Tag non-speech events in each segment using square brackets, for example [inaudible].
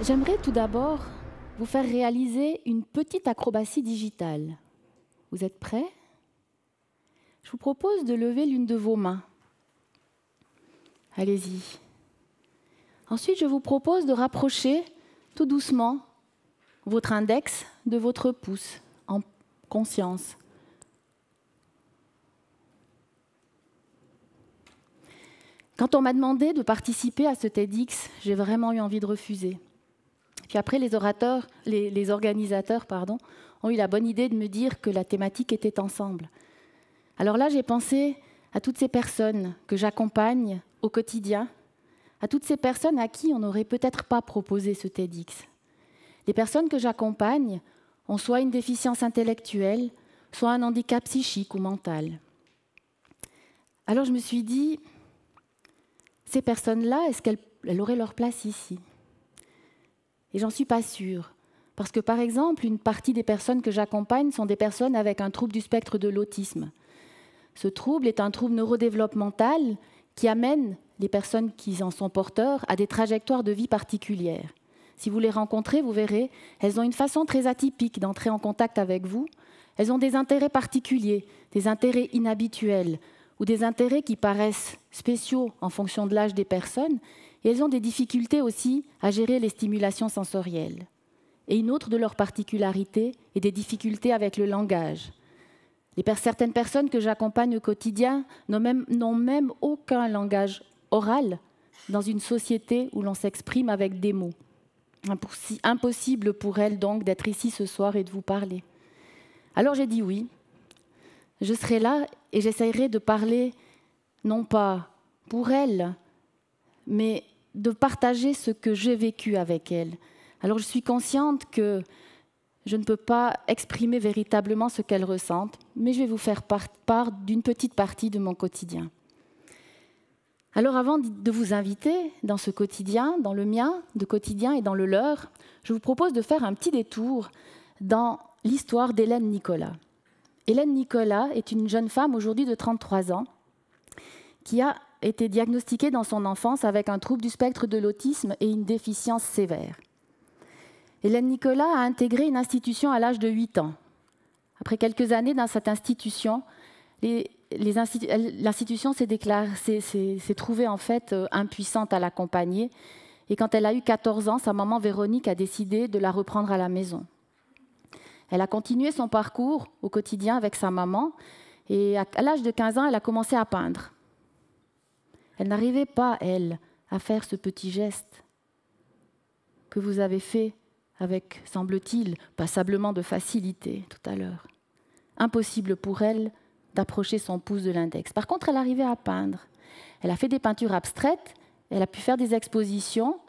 J'aimerais tout d'abord vous faire réaliser une petite acrobatie digitale. Vous êtes prêts Je vous propose de lever l'une de vos mains. Allez-y. Ensuite, je vous propose de rapprocher tout doucement votre index de votre pouce en conscience. Quand on m'a demandé de participer à ce TEDx, j'ai vraiment eu envie de refuser. Puis après, les, orateurs, les, organisateurs pardon, ont eu la bonne idée de me dire que la thématique était ensemble. Alors là, j'ai pensé à toutes ces personnes que j'accompagne au quotidien, à toutes ces personnes à qui on n'aurait peut-être pas proposé ce TEDx. Les personnes que j'accompagne ont soit une déficience intellectuelle, soit un handicap psychique ou mental. Alors je me suis dit, ces personnes-là, est-ce qu'elles auraient leur place ici et j'en suis pas sûre. Parce que, par exemple, une partie des personnes que j'accompagne sont des personnes avec un trouble du spectre de l'autisme. Ce trouble est un trouble neurodéveloppemental qui amène les personnes qui en sont porteurs à des trajectoires de vie particulières. Si vous les rencontrez, vous verrez, elles ont une façon très atypique d'entrer en contact avec vous. Elles ont des intérêts particuliers, des intérêts inhabituels ou des intérêts qui paraissent spéciaux en fonction de l'âge des personnes et elles ont des difficultés aussi à gérer les stimulations sensorielles. Et une autre de leurs particularités est des difficultés avec le langage. certaines personnes que j'accompagne au quotidien n'ont même, même aucun langage oral dans une société où l'on s'exprime avec des mots. Impossible pour elles donc d'être ici ce soir et de vous parler. Alors j'ai dit oui, je serai là et j'essayerai de parler non pas pour elles, mais de partager ce que j'ai vécu avec elle. Alors je suis consciente que je ne peux pas exprimer véritablement ce qu'elle ressent, mais je vais vous faire part, part d'une petite partie de mon quotidien. Alors avant de vous inviter dans ce quotidien, dans le mien de quotidien et dans le leur, je vous propose de faire un petit détour dans l'histoire d'Hélène Nicolas. Hélène Nicolas est une jeune femme aujourd'hui de 33 ans qui a était diagnostiquée dans son enfance avec un trouble du spectre de l'autisme et une déficience sévère. Hélène Nicolas a intégré une institution à l'âge de 8 ans. Après quelques années dans cette institution, l'institution s'est trouvée en fait euh, impuissante à l'accompagner. Et quand elle a eu 14 ans, sa maman Véronique a décidé de la reprendre à la maison. Elle a continué son parcours au quotidien avec sa maman et à l'âge de 15 ans, elle a commencé à peindre. Elle n'arrivait pas, elle, à faire ce petit geste que vous avez fait avec, semble-t-il, passablement de facilité tout à l'heure. Impossible pour elle d'approcher son pouce de l'index. Par contre, elle arrivait à peindre. Elle a fait des peintures abstraites, elle a pu faire des expositions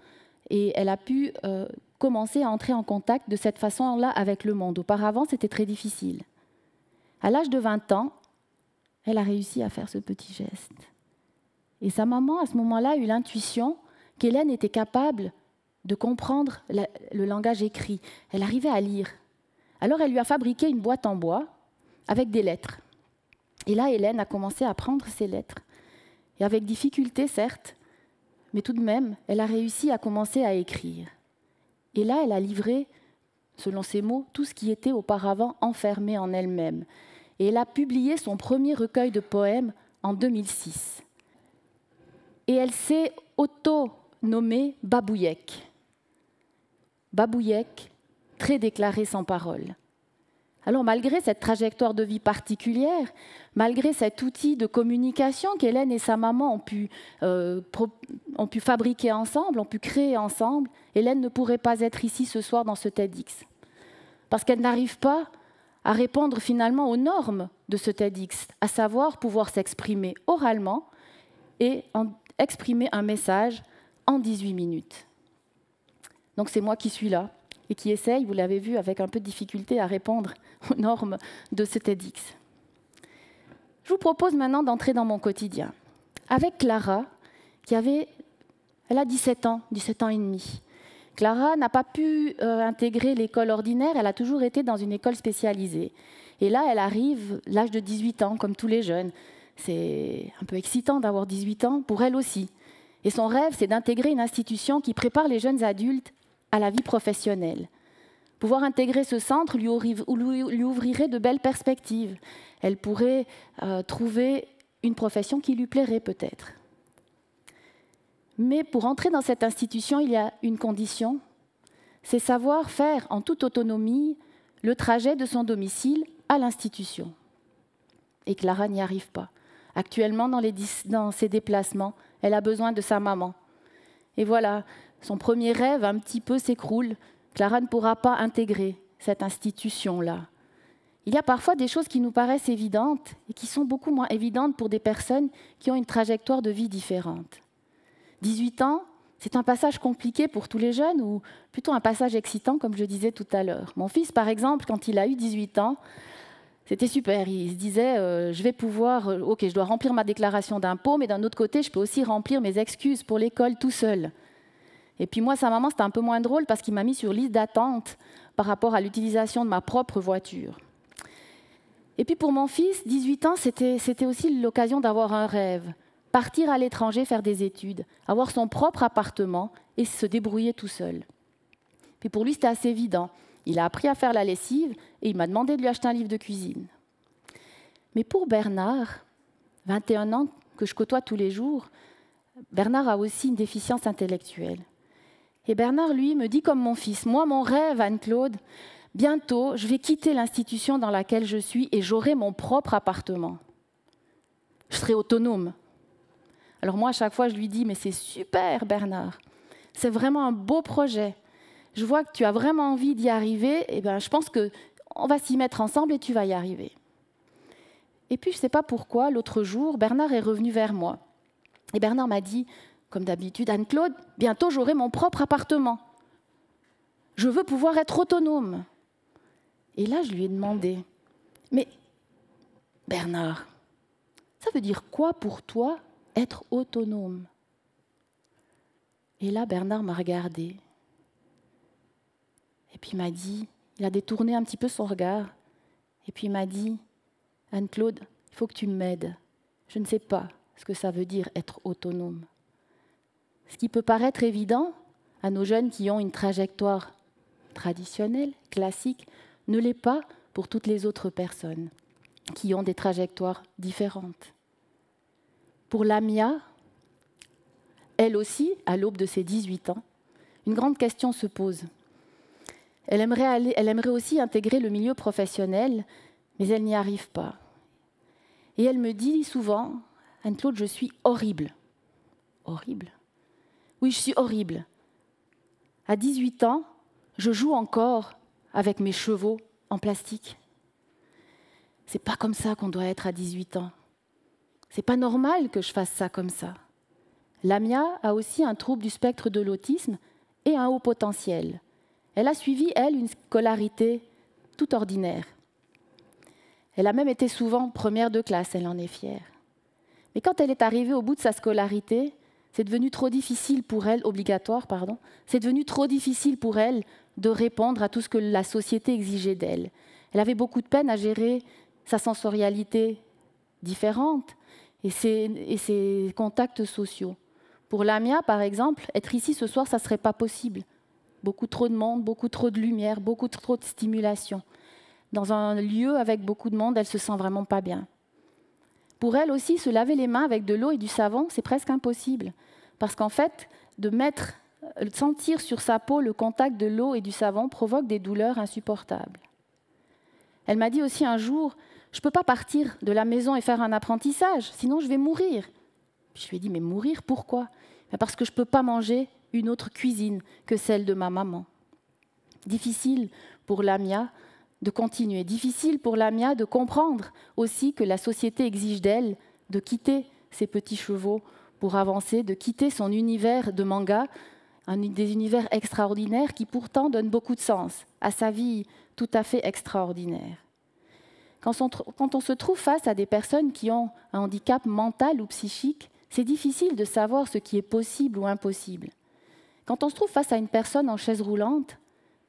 et elle a pu euh, commencer à entrer en contact de cette façon-là avec le monde. Auparavant, c'était très difficile. À l'âge de 20 ans, elle a réussi à faire ce petit geste. Et sa maman, à ce moment-là, eut eu l'intuition qu'Hélène était capable de comprendre le langage écrit. Elle arrivait à lire. Alors elle lui a fabriqué une boîte en bois avec des lettres. Et là, Hélène a commencé à prendre ses lettres. Et avec difficulté, certes, mais tout de même, elle a réussi à commencer à écrire. Et là, elle a livré, selon ses mots, tout ce qui était auparavant enfermé en elle-même. Et elle a publié son premier recueil de poèmes en 2006 et elle s'est auto-nommée Babouillec. Babouyek, très déclarée sans parole. Alors malgré cette trajectoire de vie particulière, malgré cet outil de communication qu'Hélène et sa maman ont pu, euh, ont pu, fabriquer ensemble, ont pu créer ensemble, Hélène ne pourrait pas être ici ce soir dans ce TEDx. Parce qu'elle n'arrive pas à répondre finalement aux normes de ce TEDx, à savoir pouvoir s'exprimer oralement et en, exprimer un message en 18 minutes. Donc c'est moi qui suis là et qui essaye, vous l'avez vu, avec un peu de difficulté à répondre [laughs] aux normes de cet edX. Je vous propose maintenant d'entrer dans mon quotidien. Avec Clara, qui avait, elle a 17 ans, 17 ans et demi. Clara n'a pas pu euh, intégrer l'école ordinaire, elle a toujours été dans une école spécialisée. Et là, elle arrive, l'âge de 18 ans, comme tous les jeunes. C'est un peu excitant d'avoir 18 ans, pour elle aussi. Et son rêve, c'est d'intégrer une institution qui prépare les jeunes adultes à la vie professionnelle. Pouvoir intégrer ce centre lui, ouvrirait de belles perspectives. Elle pourrait euh, trouver une profession qui lui plairait peut-être. Mais pour entrer dans cette institution, il y a une condition, c'est savoir faire en toute autonomie le trajet de son domicile à l'institution. Et Clara n'y arrive pas. Actuellement, dans, les, ses déplacements, elle a besoin de sa maman. Et voilà, son premier rêve un petit peu s'écroule. Clara ne pourra pas intégrer cette institution-là. Il y a parfois des choses qui nous paraissent évidentes et qui sont beaucoup moins évidentes pour des personnes qui ont une trajectoire de vie différente. 18 ans, c'est un passage compliqué pour tous les jeunes ou plutôt un passage excitant, comme je disais tout à l'heure. Mon fils, par exemple, quand il a eu 18 ans, c'était super. Il se disait, euh, je vais pouvoir, euh, ok, je dois remplir ma déclaration d'impôt, mais d'un autre côté, je peux aussi remplir mes excuses pour l'école tout seul. Et puis moi, sa maman, c'était un peu moins drôle parce qu'il m'a mis sur liste d'attente par rapport à l'utilisation de ma propre voiture. Et puis pour mon fils, 18 ans, c'était aussi l'occasion d'avoir un rêve. Partir à l'étranger, faire des études, avoir son propre appartement et se débrouiller tout seul. Puis pour lui, c'était assez évident. Il a appris à faire la lessive et il m'a demandé de lui acheter un livre de cuisine. Mais pour Bernard, 21 ans que je côtoie tous les jours, Bernard a aussi une déficience intellectuelle. Et Bernard, lui, me dit comme mon fils, moi, mon rêve, Anne-Claude, bientôt, je vais quitter l'institution dans laquelle je suis et j'aurai mon propre appartement. Je serai autonome. Alors moi, à chaque fois, je lui dis, mais c'est super, Bernard. C'est vraiment un beau projet je vois que tu as vraiment envie d'y arriver, et eh ben, je pense qu'on va s'y mettre ensemble et tu vas y arriver. Et puis, je ne sais pas pourquoi, l'autre jour, Bernard est revenu vers moi. Et Bernard m'a dit, comme d'habitude, Anne-Claude, bientôt j'aurai mon propre appartement. Je veux pouvoir être autonome. Et là, je lui ai demandé, mais Bernard, ça veut dire quoi pour toi être autonome Et là, Bernard m'a regardé et puis il m'a dit, il a détourné un petit peu son regard. Et puis il m'a dit, Anne-Claude, il faut que tu m'aides. Je ne sais pas ce que ça veut dire être autonome. Ce qui peut paraître évident à nos jeunes qui ont une trajectoire traditionnelle, classique, ne l'est pas pour toutes les autres personnes qui ont des trajectoires différentes. Pour Lamia, elle aussi, à l'aube de ses 18 ans, une grande question se pose. Elle aimerait, aussi intégrer le milieu professionnel, mais elle n'y arrive pas. Et elle me dit souvent, Anne-Claude, je suis horrible. Horrible Oui, je suis horrible. À 18 ans, je joue encore avec mes chevaux en plastique. C'est pas comme ça qu'on doit être à 18 ans. C'est pas normal que je fasse ça comme ça. Lamia a aussi un trouble du spectre de l'autisme et un haut potentiel. Elle a suivi, elle, une scolarité tout ordinaire. Elle a même été souvent première de classe, elle en est fière. Mais quand elle est arrivée au bout de sa scolarité, c'est devenu trop difficile pour elle, obligatoire, pardon, c'est devenu trop difficile pour elle de répondre à tout ce que la société exigeait d'elle. Elle avait beaucoup de peine à gérer sa sensorialité différente et ses, et ses contacts sociaux. Pour Lamia, par exemple, être ici ce soir, ça ne serait pas possible beaucoup trop de monde, beaucoup trop de lumière, beaucoup trop de stimulation. Dans un lieu avec beaucoup de monde, elle se sent vraiment pas bien. Pour elle aussi, se laver les mains avec de l'eau et du savon, c'est presque impossible. Parce qu'en fait, de mettre, euh, sentir sur sa peau le contact de l'eau et du savon provoque des douleurs insupportables. Elle m'a dit aussi un jour, je ne peux pas partir de la maison et faire un apprentissage, sinon je vais mourir. je lui ai dit, mais mourir, pourquoi Parce que je ne peux pas manger une autre cuisine que celle de ma maman. Difficile pour Lamia de continuer, difficile pour Lamia de comprendre aussi que la société exige d'elle de quitter ses petits chevaux pour avancer, de quitter son univers de manga, un des univers extraordinaires qui pourtant donne beaucoup de sens à sa vie tout à fait extraordinaire. Quand on, quand on se trouve face à des personnes qui ont un handicap mental ou psychique, c'est difficile de savoir ce qui est possible ou impossible. Quand on se trouve face à une personne en chaise roulante,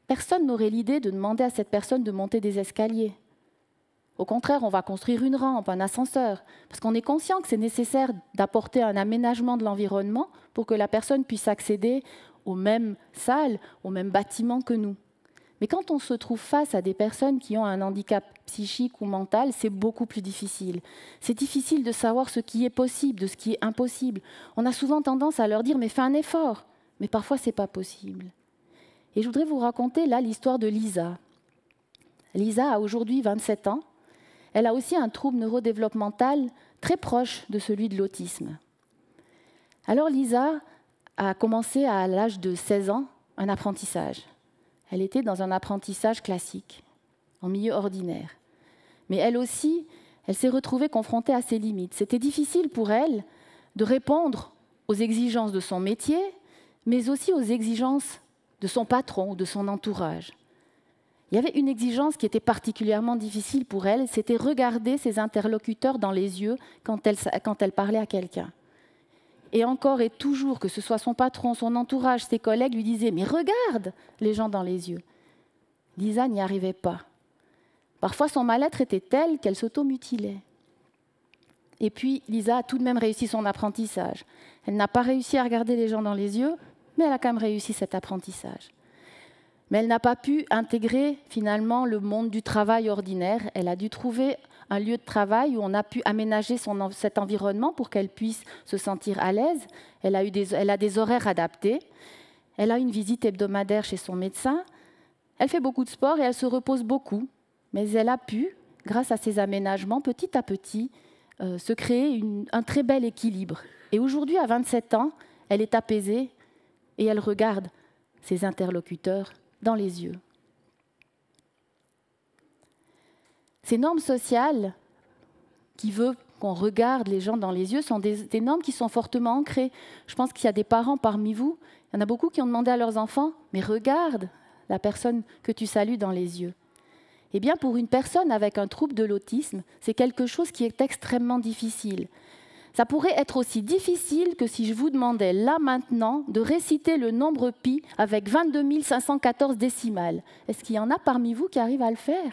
personne n'aurait l'idée de demander à cette personne de monter des escaliers. Au contraire, on va construire une rampe, un ascenseur, parce qu'on est conscient que c'est nécessaire d'apporter un aménagement de l'environnement pour que la personne puisse accéder aux mêmes salles, aux mêmes bâtiments que nous. Mais quand on se trouve face à des personnes qui ont un handicap psychique ou mental, c'est beaucoup plus difficile. C'est difficile de savoir ce qui est possible, de ce qui est impossible. On a souvent tendance à leur dire mais fais un effort mais parfois c'est pas possible. Et je voudrais vous raconter là l'histoire de Lisa. Lisa a aujourd'hui 27 ans. Elle a aussi un trouble neurodéveloppemental très proche de celui de l'autisme. Alors Lisa a commencé à l'âge de 16 ans un apprentissage. Elle était dans un apprentissage classique, en milieu ordinaire. Mais elle aussi, elle s'est retrouvée confrontée à ses limites. C'était difficile pour elle de répondre aux exigences de son métier, mais aussi aux exigences de son patron ou de son entourage. Il y avait une exigence qui était particulièrement difficile pour elle, c'était regarder ses interlocuteurs dans les yeux quand elle, quand elle parlait à quelqu'un. Et encore et toujours, que ce soit son patron, son entourage, ses collègues lui disaient Mais regarde les gens dans les yeux. Lisa n'y arrivait pas. Parfois, son mal-être était tel qu'elle s'automutilait. Et puis, Lisa a tout de même réussi son apprentissage. Elle n'a pas réussi à regarder les gens dans les yeux, mais elle a quand même réussi cet apprentissage. Mais elle n'a pas pu intégrer finalement le monde du travail ordinaire. Elle a dû trouver un lieu de travail où on a pu aménager cet environnement pour qu'elle puisse se sentir à l'aise. Elle, a eu des, elle a des horaires adaptés. Elle a une visite hebdomadaire chez son médecin. Elle fait beaucoup de sport et elle se repose beaucoup. Mais elle a pu, grâce à ces aménagements, petit à petit, euh, se créer un très bel équilibre. Et aujourd'hui, à 27 ans, elle est apaisée et elle regarde ses interlocuteurs dans les yeux. Ces normes sociales qui veulent qu'on regarde les gens dans les yeux sont des, des normes qui sont fortement ancrées. Je pense qu'il y a des parents parmi vous, il y en a beaucoup qui ont demandé à leurs enfants, mais regarde la personne que tu salues dans les yeux. Eh bien, pour une personne avec un trouble de l'autisme, c'est quelque chose qui est extrêmement difficile. Ça pourrait être aussi difficile que si je vous demandais là maintenant de réciter le nombre pi avec 22 514 décimales. Est-ce qu'il y en a parmi vous qui arrivent à le faire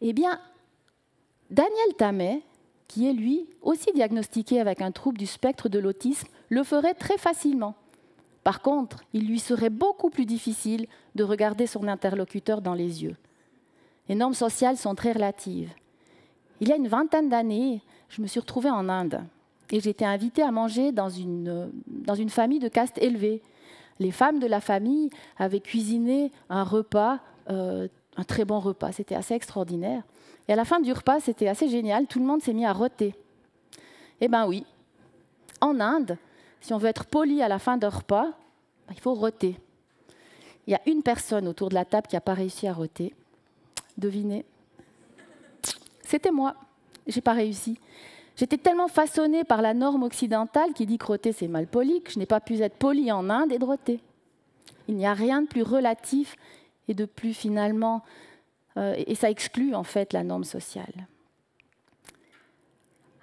Eh bien, Daniel Tamet, qui est lui aussi diagnostiqué avec un trouble du spectre de l'autisme, le ferait très facilement. Par contre, il lui serait beaucoup plus difficile de regarder son interlocuteur dans les yeux. Les normes sociales sont très relatives. Il y a une vingtaine d'années, je me suis retrouvée en Inde. Et j'ai été invitée à manger dans une, dans une famille de caste élevée. Les femmes de la famille avaient cuisiné un repas, euh, un très bon repas. C'était assez extraordinaire. Et à la fin du repas, c'était assez génial. Tout le monde s'est mis à rôter. Eh bien oui, en Inde, si on veut être poli à la fin d'un repas, ben, il faut rôter. Il y a une personne autour de la table qui n'a pas réussi à rôter. Devinez. C'était moi j'ai pas réussi. J'étais tellement façonnée par la norme occidentale qui dit que c'est mal poli que je n'ai pas pu être poli en Inde et de Il n'y a rien de plus relatif et de plus finalement, euh, et ça exclut en fait la norme sociale.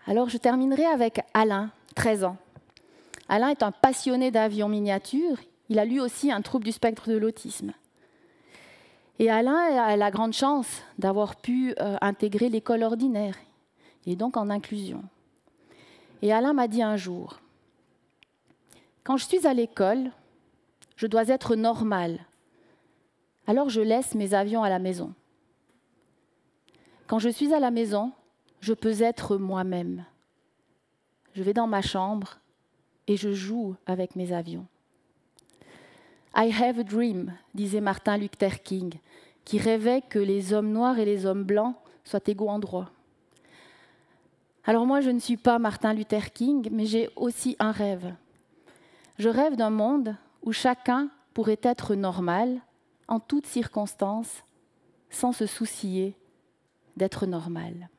Alors je terminerai avec Alain, 13 ans. Alain est un passionné d'avions miniatures. Il a lui aussi un trouble du spectre de l'autisme. Et Alain a la grande chance d'avoir pu euh, intégrer l'école ordinaire et donc en inclusion. Et Alain m'a dit un jour, quand je suis à l'école, je dois être normal. Alors je laisse mes avions à la maison. Quand je suis à la maison, je peux être moi-même. Je vais dans ma chambre et je joue avec mes avions. I have a dream, disait Martin Luther King, qui rêvait que les hommes noirs et les hommes blancs soient égaux en droit. Alors moi, je ne suis pas Martin Luther King, mais j'ai aussi un rêve. Je rêve d'un monde où chacun pourrait être normal, en toutes circonstances, sans se soucier d'être normal.